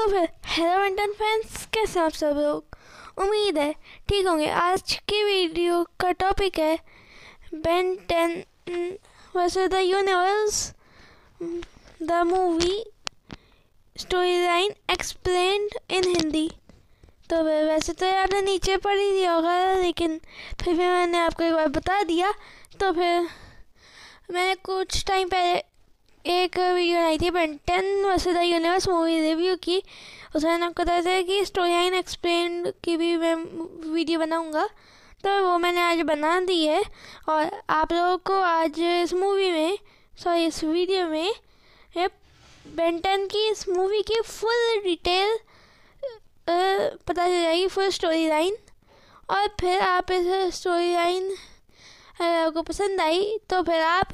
तो फिर हेलो मंडन फैंस कैसे आप सब लोग उम्मीद है ठीक होंगे आज की वीडियो का टॉपिक है बेन टेन वैसे the universe the movie story line explain in Hindi तो वैसे तो आपने नीचे पढ़ ही दिया होगा लेकिन फिर भी मैंने आपको एक बार बता दिया तो फिर मैंने कुछ टाइम पहले एक वीडियो आई थी Ben ten the universe movie review की उसमें मैंने आपको बताया था कि स्टोरी लाइन एक्सप्लेन की भी मैं वीडियो बनाऊंगा तो वो मैंने आज बना दी है और आप लोगों को आज इस मूवी में सॉरी इस वीडियो में बेंटन की इस मूवी की फुल डिटेल पता चल जाएगी फुल स्टोरी लाइन और फिर आप इस स्टोरी लाइन अगर आपको पसंद आई तो फिर आप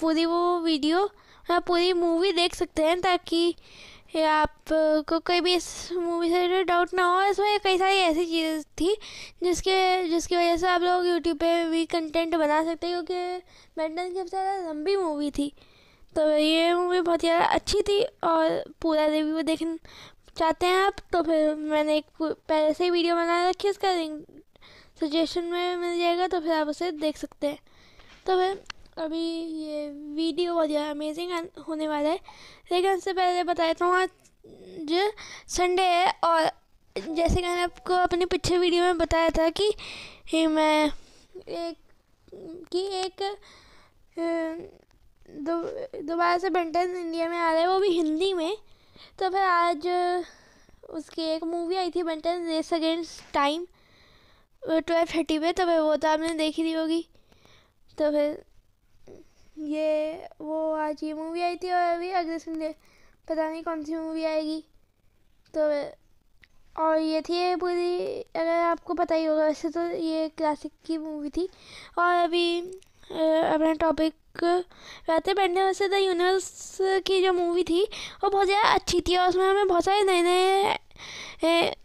पूरी वो वीडियो पूरी मूवी देख सकते हैं ताकि आपको कोई भी इस मूवी से डाउट ना हो इसमें कई सारी ऐसी चीज़ थी जिसके जिसकी वजह से आप लोग यूट्यूब पे भी कंटेंट बना सकते हैं क्योंकि बैटन की सबसे ज़्यादा लंबी मूवी थी तो ये मूवी बहुत ज़्यादा अच्छी थी और पूरा रिव्यू देखना चाहते हैं आप तो फिर मैंने एक पहले से ही वीडियो बना रखी है उसका लिंक सजेशन में मिल जाएगा तो फिर आप उसे देख सकते हैं तो फिर अभी ये वीडियो बहुत ज़्यादा अमेजिंग होने वाला है लेकिन उससे पहले बता देता हूँ आज संडे है और जैसे कि मैंने आपको अपने पिछले वीडियो में बताया था कि मैं एक कि एक दोबारा से बेंटन इंडिया में आ रहा है वो भी हिंदी में तो फिर आज उसकी एक मूवी आई थी Ben ten race against time twelve thirty पे तो फिर वो तो आपने देखी दी होगी तो फिर ये वो आज ये मूवी आई थी और अभी अगले संडे पता नहीं कौन सी मूवी आएगी तो और ये थी ये पूरी अगर आपको पता ही होगा वैसे तो ये क्लासिक की मूवी थी और अभी अपना टॉपिक रहते बैठने वैसे द यूनिवर्स की जो मूवी थी वो बहुत ज़्यादा अच्छी थी और उसमें हमें बहुत सारे नए नए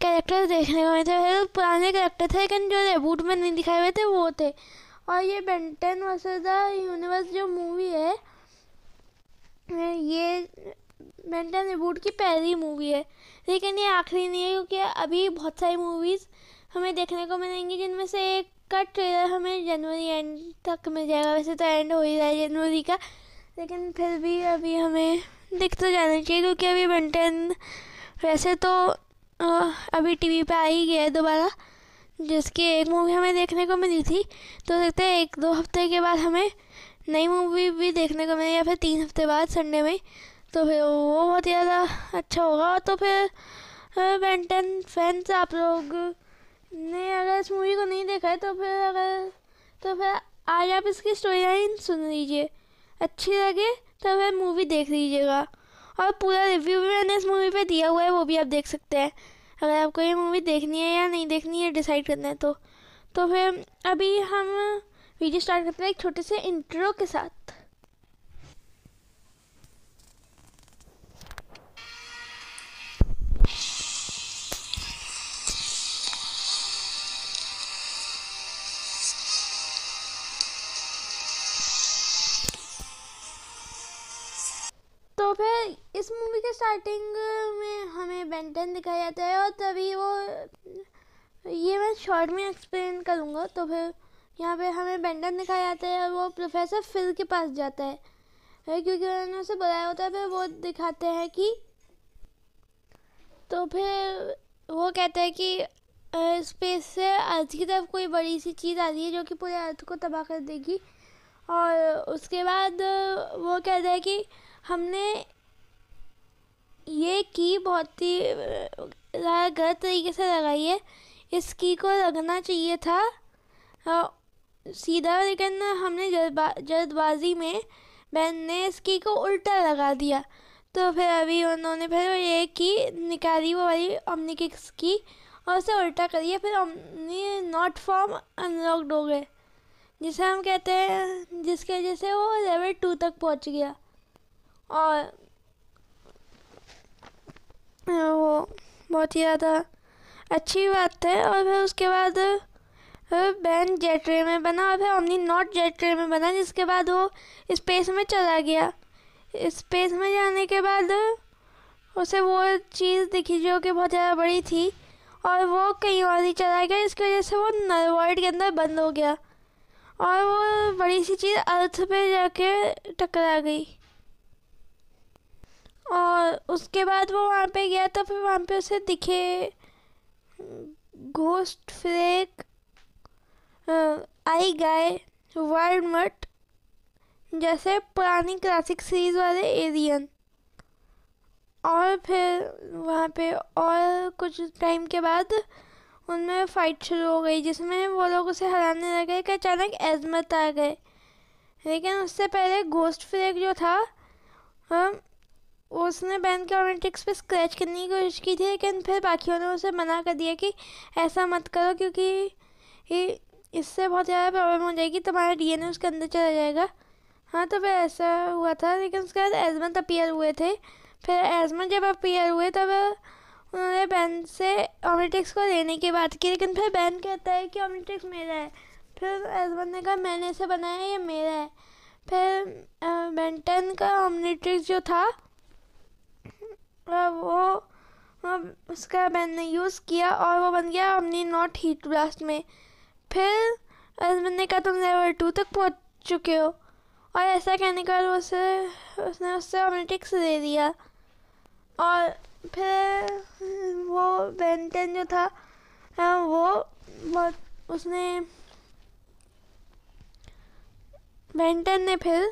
कैरेक्टर्स देखने को मिले थे पुराने कैरेक्टर थे लेकिन जो रेबूट में नहीं दिखाए हुए थे वो थे और ये बेंटन वर्सेस द यूनिवर्स जो मूवी है ये बेंटन रिबूट की पहली मूवी है लेकिन ये आखिरी नहीं है क्योंकि अभी बहुत सारी मूवीज़ हमें देखने को मिलेंगी जिनमें से एक का ट्रेलर हमें जनवरी एंड तक मिल जाएगा वैसे तो एंड हो ही रहा है जनवरी का लेकिन फिर भी अभी हमें दिख तो जाना चाहिए क्योंकि अभी बेंटन वैसे तो अभी टीवी पे आ ही गया है दोबारा जिसकी एक मूवी हमें देखने को मिली थी तो देखते हैं एक दो हफ्ते के बाद हमें नई मूवी भी देखने को मिली या फिर तीन हफ्ते बाद संडे में तो फिर वो बहुत ज़्यादा अच्छा होगा तो फिर बेंटन फैंस आप लोग ने अगर इस मूवी को नहीं देखा है तो फिर अगर तो फिर आज आप इसकी स्टोरी लाइन सुन लीजिए अच्छी लगे तो फिर मूवी देख लीजिएगा और पूरा रिव्यू भी मैंने इस मूवी पे दिया हुआ है वो भी आप देख सकते हैं अगर आपको ये मूवी देखनी है या नहीं देखनी है डिसाइड करना है तो तो फिर अभी हम वीडियो स्टार्ट करते हैं एक छोटे से इंट्रो के साथ तो फिर इस मूवी के स्टार्टिंग हमें बेंटन दिखाया जाता है और तभी वो ये मैं शॉर्ट में एक्सप्लेन करूँगा तो फिर यहाँ पे हमें बेंटन दिखाया जाता है और वो प्रोफेसर फिल के पास जाता है क्योंकि उन्होंने उसे बुलाया होता है फिर वो दिखाते हैं कि तो फिर वो कहते हैं कि स्पेस से अर्थ की तरफ कोई बड़ी सी चीज़ आ रही है जो कि पूरे अर्थ को तबाह कर देगी और उसके बाद वो कहते हैं कि हमने ये की बहुत ही गलत तरीके से लगाई है इस की को लगना चाहिए था सीधा लेकिन हमने जल्दबा जल्दबाजी में बहन ने इस की को उल्टा लगा दिया तो फिर अभी उन्होंने फिर ये की निकाली वो वाली ओमनी किक्स की और उसे उल्टा करिए फिर ओमनी नॉट फॉर्म अनलॉकड हो गए जिसे हम कहते हैं जिसके वजह से वो लेवल टू तक पहुंच गया और हाँ, वो बहुत ही ज़्यादा अच्छी बात है और फिर उसके बाद बैन जेटरे में बना और फिर ओमनी नॉट जेटरे में बना जिसके बाद वो स्पेस में चला गया स्पेस में जाने के बाद उसे वो चीज़ दिखी जो कि बहुत ज़्यादा बड़ी थी और वो कहीं और ही चला गया इसकी वजह से वो नरवॉइड के अंदर बंद हो गया और वो बड़ी सी चीज़ अर्थ पे जाके टकरा गई और उसके बाद वो वहाँ पे गया तो फिर वहाँ पे उसे दिखे Ghostfreak Eye Guy world जैसे पुरानी क्लासिक सीरीज़ वाले एलियन और फिर वहाँ पे और कुछ टाइम के बाद उनमें फ़ाइट शुरू हो गई जिसमें वो लोग उसे हराने लगे कि अचानक एजमत आ गए लेकिन उससे पहले घोस्ट फ्लेक जो था हम उसने बैन के रोमांटिक्स पे स्क्रैच करने की कोशिश की थी लेकिन फिर बाकियों ने उसे मना कर दिया कि ऐसा मत करो क्योंकि इससे बहुत ज़्यादा प्रॉब्लम हो जाएगी तुम्हारा ए उसके अंदर चला जाएगा हाँ तो फिर ऐसा हुआ था लेकिन उसके बाद एजमन अपीयर हुए थे फिर एजमन जब अपीयर हुए तब उन्होंने बैन से ऑमिटिक्स को लेने की बात की लेकिन फिर बैन कहता है कि ऑमिटिक्स मेरा है फिर एजमन ने कहा मैंने इसे बनाया ये मेरा है फिर बेंटन का ऑमिटिक्स जो था वो उसका मैंने यूज़ किया और वो बन गया अपनी नॉट हीट ब्लास्ट में फिर मैंने कहा तुम लेवल टू तक पहुँच चुके हो और ऐसा कहने के बाद उसे उसने उससे ऑमेटिक्स दे दिया और फिर वो बेंटन जो था वो बहुत उसने बेंटन ने फिर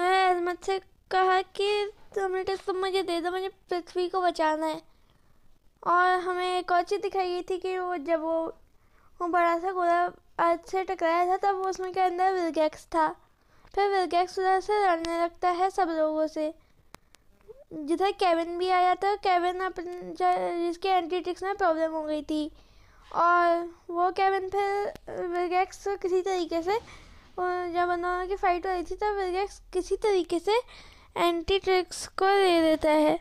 अजमत से कहा कि हमने तुम तो मुझे दे दो मुझे पृथ्वी को बचाना है और हमें एक और चीज़ दिखाई गई थी कि वो जब वो वो बड़ा सा गोला आज से टकराया था तब उसमें के अंदर विलगैक्स था फिर विलगैक्स उधर से लड़ने लगता है सब लोगों से जिधर केविन भी आया था केविन अपन जिसके एंटीटिक्स में प्रॉब्लम हो गई थी और वो केविन फिर विलगैक्स किसी तरीके से जब उन्होंने की फ़ाइट हो रही थी तब विलगैक्स किसी तरीके से एंटीटेक्स को दे देता है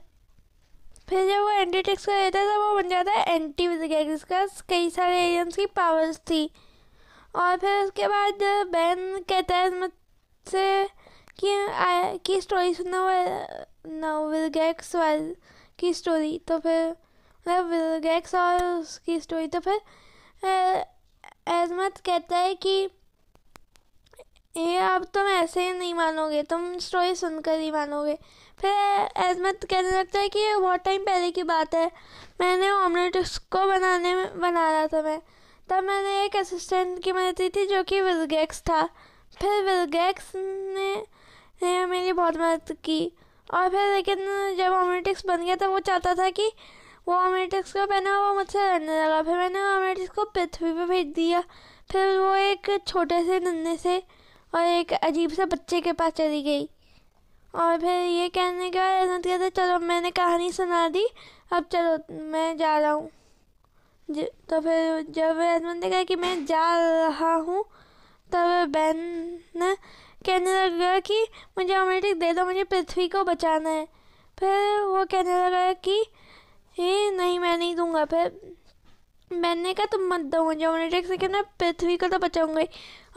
फिर जब वो एंटीटेक्स को देता है तो वो बन जाता है एंटी विगैक्स जिसका कई सारे एलियंस की पावर्स थी और फिर उसके बाद बैन कहता है मुझसे कि आ, की स्टोरी सुना हुआ नोविल गैक्स वाल की स्टोरी तो फिर मतलब विल गैक्स और उसकी स्टोरी तो फिर एजमत कहता है कि ये अब तुम तो ऐसे ही नहीं मानोगे तुम स्टोरी सुनकर ही मानोगे फिर अजमत कहने लगता है कि ये बहुत टाइम पहले की बात है मैंने ऑमलेट को बनाने में बना रहा था मैं तब मैंने एक असिस्टेंट की मदद थी जो कि विलगैक्स था फिर विलगैक्स ने, ने मेरी बहुत मदद की और फिर लेकिन जब ऑमलेटिक्स बन गया तब तो वो चाहता था कि वो ऑमलेटिक्स को पहना वो मुझसे लड़ने लगा फिर मैंने ऑमलेटिक्स को पृथ्वी पर भेज दिया फिर वो एक छोटे से नन्हे से और एक अजीब से बच्चे के पास चली गई और फिर ये कहने के बाद अनंत कहते चलो मैंने कहानी सुना दी अब चलो मैं जा रहा हूँ तो फिर जब अनंत ने कहा कि मैं जा रहा हूँ तब बहन ने कहने लगा कि मुझे ऑमेटिक दे दो मुझे पृथ्वी को बचाना है फिर वो कहने लगा कि नहीं मैं नहीं दूंगा फिर मैंने कहा तुम मत दो मुझे ओमनेट्रिक्स लेकिन मैं पृथ्वी को तो बचाऊंगा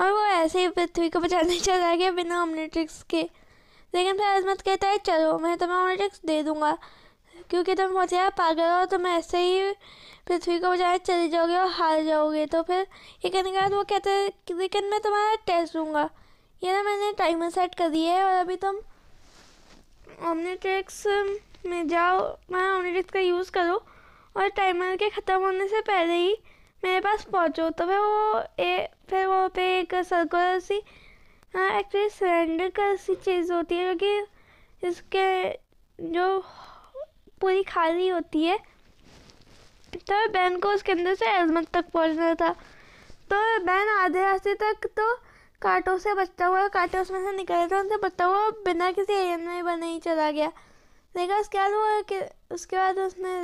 और वो ऐसे ही पृथ्वी को बचाने चला गया बिना ओमनेट्रिक्स के लेकिन फिर अजमत कहता है चलो मैं तुम्हें ओमनेट्रिक्स दे दूँगा क्योंकि तुम बहुत ज़्यादा पागल हो तुम ऐसे ही पृथ्वी को बचाने चले जाओगे और हार जाओगे तो फिर ये कहने के बाद वो कहते हैं लेकिन मैं तुम्हारा टेस्ट दूंगा ये ना मैंने टाइमर सेट कर दिया है और अभी तुम ओमनेट्रिक्स में जाओ मैं ओमनेट्रिक्स का यूज़ करो और टाइमर के ख़त्म होने से पहले ही मेरे पास पहुँचो तो फिर वो ए फिर वो पे एक सर्कुलर सी एक्चुअली सिलेंडर का सी चीज़ होती है जो कि इसके जो पूरी खाली होती है तो बैन को उसके अंदर से एजमत तक पहुँचना था तो बैन आधे रास्ते तक तो कांटों से बचता हुआ कांटे उसमें से निकल रहे उनसे बचता हुआ बिना किसी एरियन में बने ही चला गया देखा उसके बाद वो उसके बाद उसने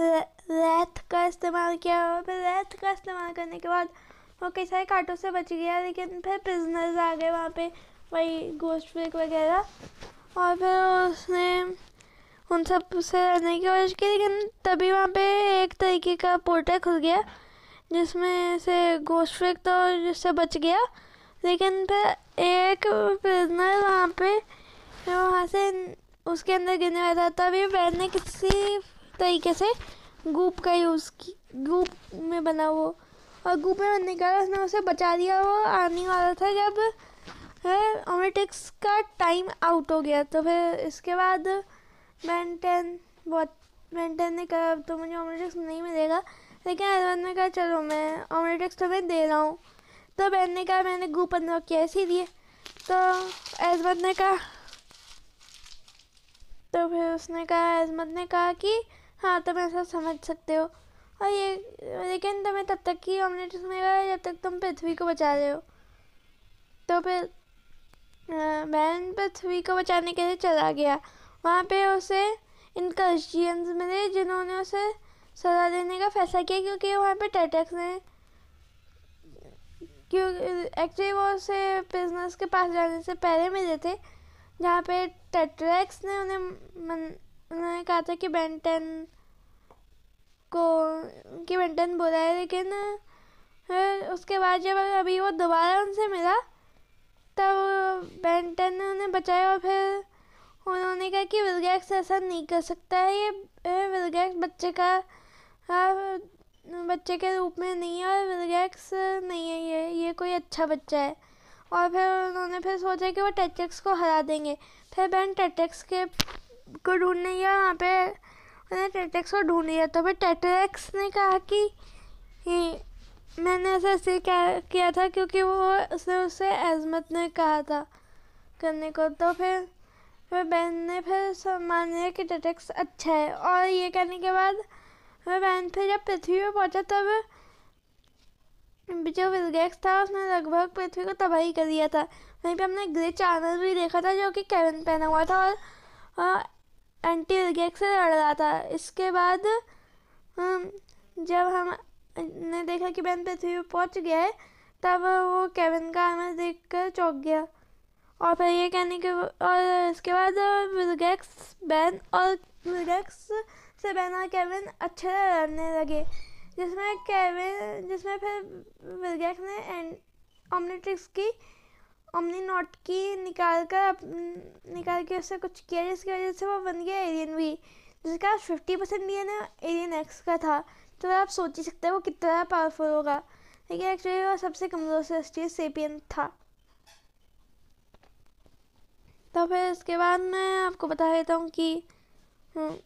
रेत का इस्तेमाल किया और फिर रेत का इस्तेमाल करने के बाद वो कई सारे कांटों से बच गया लेकिन फिर प्रिजनर्स आ गए वहाँ पे वही गोश्त फ्लिक वगैरह और फिर उसने उन सब से लड़ने की कोशिश की लेकिन तभी वहाँ पे एक तरीके का पोर्टल खुल गया जिसमें से गोश्त फ्लिक तो जिससे बच गया लेकिन फिर एक प्रिजनर वहाँ पे वहाँ से उसके अंदर गिरने वाला था तभी वैन ने किसी तरीके से गूप का यूज़ की गूप में बना वो और गूप में बनने का उसने उसे बचा दिया वो आने वाला था जब ओमेटिक्स का टाइम आउट हो गया तो फिर इसके बाद मैंटेन बहुत मैंटेन ने कहा तो मुझे ओमेटिक्स नहीं मिलेगा लेकिन अरवन ने कहा चलो मैं ओमेटिक्स तुम्हें दे रहा हूँ तो बहन ने कहा मैंने गूप अनलॉक किया दिए तो एजमत ने कहा तो फिर उसने कहा अजमत ने कहा कि हाँ तुम ऐसा समझ सकते हो और ये लेकिन तुम्हें तब तक ही ऑमलेट सुनेगा जब तक तुम पृथ्वी को बचा रहे हो तो फिर बहन पृथ्वी को बचाने के लिए चला गया वहाँ पे उसे इनकर्जियंस मिले जिन्होंने उसे सजा देने का फैसला किया क्योंकि वहाँ पे टैटक्स ने क्यों एक्चुअली वो उसे बिजनेस के पास जाने से पहले मिले थे जहाँ पे टेट्रैक्स ने उन्हें मन उन्होंने कहा था कि बेंटन को कि बेंटन बोला है लेकिन उसके बाद जब अभी वो दोबारा उनसे मिला तब बेंटन ने उन्हें बचाया और फिर उन्होंने कहा कि विलगैक्स ऐसा नहीं कर सकता है ये विलगैक्स बच्चे का बच्चे के रूप में नहीं है और विलगैक्स नहीं है ये ये कोई अच्छा बच्चा है और फिर उन्होंने फिर सोचा कि वो टेटेक्स को हरा देंगे फिर बैन टेटेक्स के को ढूंढने गया वहाँ पे मैंने टेटेक्स को ढूंढ लिया तो फिर टेटेक्स ने कहा कि मैंने ऐसा ऐसे किया था क्योंकि वो उसने उससे अजमत ने कहा था करने को तो फिर फिर बहन ने फिर मान लिया कि टेटेक्स अच्छा है और ये कहने के बाद वह बहन फिर जब पृथ्वी पर पहुँचा तब जो विलगैक्स था उसने लगभग पृथ्वी को तबाही कर दिया था वहीं पे हमने ग्रे चैनल भी देखा था जो कि कैन पहना हुआ था और एंटी गैग से लड़ रहा था इसके बाद हम जब हम ने देखा कि बैन पृथ्वी पर पहुँच गया है तब वो केविन का आना देख कर चौंक गया और फिर ये कहने के और इसके बाद विलगैक्स बैन और विलगैक्स से बैन और केविन अच्छे लड़ने लगे जिसमें केविन जिसमें फिर विलगैक्स ने एंड ऑमनेट्रिक्स की ओमनी नोट की निकाल कर निकाल के उससे कुछ किया जिसकी वजह से वो बन गया एलियन वी जिसका fifty percent D N alien X का था तो आप सोच ही सकते हैं वो कितना पावरफुल होगा लेकिन एक्चुअली वो सबसे कमज़ोर से सृष्टि सेपियन था तो फिर इसके बाद मैं आपको बता देता हूँ कि हम्म,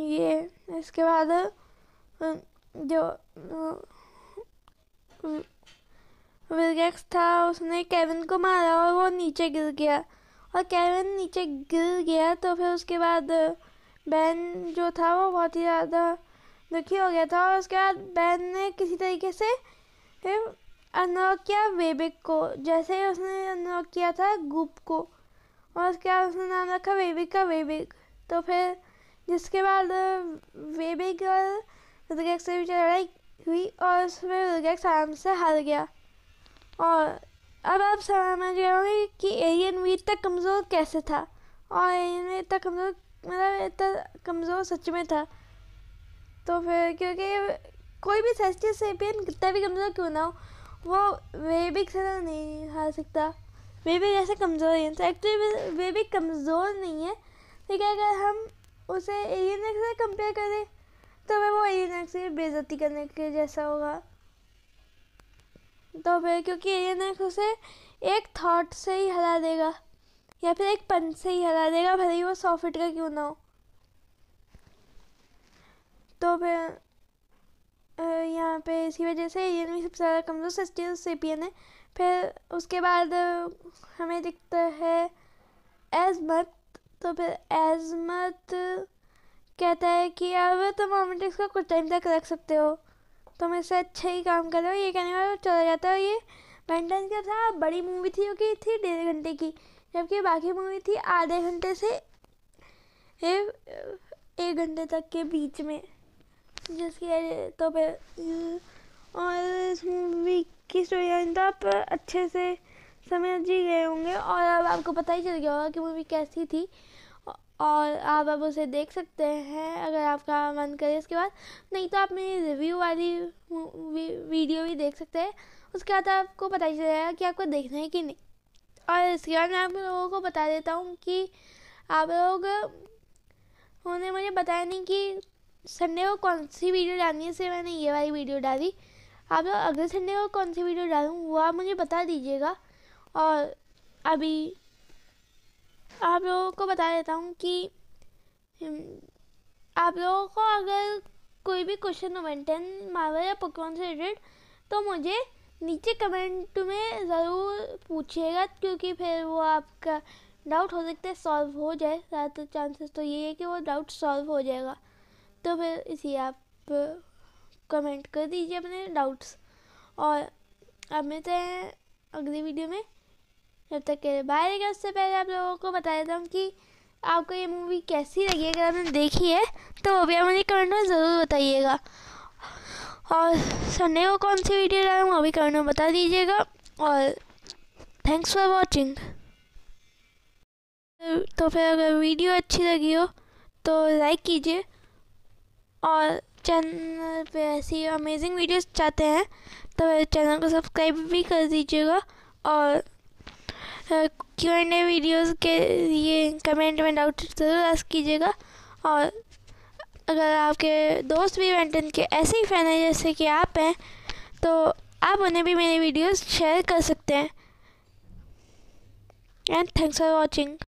ये इसके बाद हम्म, जो हम्म, विलगैक्स था उसने केविन को मारा और वो नीचे गिर गया और केविन नीचे गिर गया तो फिर उसके बाद बैन uh, जो था वो बहुत ही ज़्यादा दुखी हो गया था और उसके बाद बैन ने किसी तरीके से अनलॉक किया वेबिक को जैसे ही उसने अनलॉक किया था गुप को और उसके बाद उसने नाम रखा वेबिक का वेबिक तो फिर जिसके बाद uh, वेबिक और रुद्रगैक्स से भी लड़ाई हुई और उसमें रुद्रगैक्स आराम से हार गया और अब आप समझ गए होंगे कि एलियन वी इतना कमज़ोर कैसे था और एलियन भी इतना कमज़ोर मतलब इतना कमज़ोर सच में था तो फिर क्योंकि कोई भी से एपियन कितना भी कमज़ोर क्यों ना हो वो वेबिक से तो नहीं हार सकता वेबिक ऐसे कमज़ोर ही है एक्चुअली वेबिक कमज़ोर नहीं है ठीक है अगर हम उसे एलियन से कंपेयर करें तो वह वो एलियन से बेजती करने के जैसा होगा तो फिर क्योंकि एलियन उसे एक थॉट से ही हरा देगा या फिर एक पंच से ही हरा देगा भले ही वो सौ का क्यों ना हो तो फिर यहाँ पे इसी वजह से एलियन भी सबसे ज़्यादा कमज़ोर सस्टियल सेपियन है फिर उसके बाद हमें दिखता है एजमत तो फिर एजमत कहता है कि अब तुम तो मोमेंटिक्स को कुछ टाइम तक रख सकते हो तो मैं इससे अच्छा ही काम कर रहा हूँ ये कहने वाला तो चला जाता है ये वेंटन के था बड़ी मूवी थी जो कि थी डेढ़ घंटे की जबकि बाकी मूवी थी आधे घंटे से एक घंटे तक के बीच में जिसकी तो फिर हम्म, और इस मूवी की स्टोरी तो आप अच्छे से समझ ही गए होंगे और अब आपको पता ही चल गया होगा कि मूवी कैसी थी और आप अब उसे देख सकते हैं अगर आपका मन करे इसके बाद नहीं तो आप मेरी रिव्यू वाली वीडियो भी देख सकते हैं उसके बाद आपको पता चल जाएगा कि आपको देखना है कि नहीं और इसके बाद मैं आप लोगों को बता देता हूँ कि आप लोग उन्होंने मुझे बताया नहीं कि संडे को कौन सी वीडियो डालनी है इसे मैंने ये वाली वीडियो डाली आप लोग अगले संडे को कौन सी वीडियो डालूँ वो आप मुझे बता दीजिएगा और अभी आप लोगों को बता देता हूँ कि हम्म, आप लोगों को अगर कोई भी क्वेश्चन वेंटन मार्वल या पकवान से रिलेटेड तो मुझे नीचे कमेंट में ज़रूर पूछिएगा क्योंकि फिर वो आपका डाउट हो सकता है सॉल्व हो जाए ज़्यादातर चांसेस तो ये है कि वो डाउट सॉल्व हो जाएगा तो फिर इसी आप कमेंट कर दीजिए अपने डाउट्स और अब मिलते हैं अगली वीडियो में जब तक के बाहर गए उससे पहले आप लोगों को बता देता हूँ कि आपको ये मूवी कैसी लगी अगर आपने देखी है तो वो भी आप मुझे कमेंट में ज़रूर बताइएगा और सन्डे को कौन सी वीडियो डालूँ वो भी कमेंट में बता दीजिएगा और थैंक्स फॉर वॉचिंग तो फिर अगर वीडियो अच्छी लगी हो तो लाइक कीजिए और चैनल पे ऐसी अमेजिंग वीडियोस चाहते हैं तो चैनल को सब्सक्राइब भी कर दीजिएगा और क्यू एंड ए वीडियोज़ के लिए कमेंट में डाउट ज़रूर आस्क कीजिएगा और अगर आपके दोस्त भी वेंटन के ऐसे ही फ़ैन हैं जैसे कि आप हैं तो आप उन्हें भी मेरे वीडियोस शेयर कर सकते हैं एंड थैंक्स फॉर वाचिंग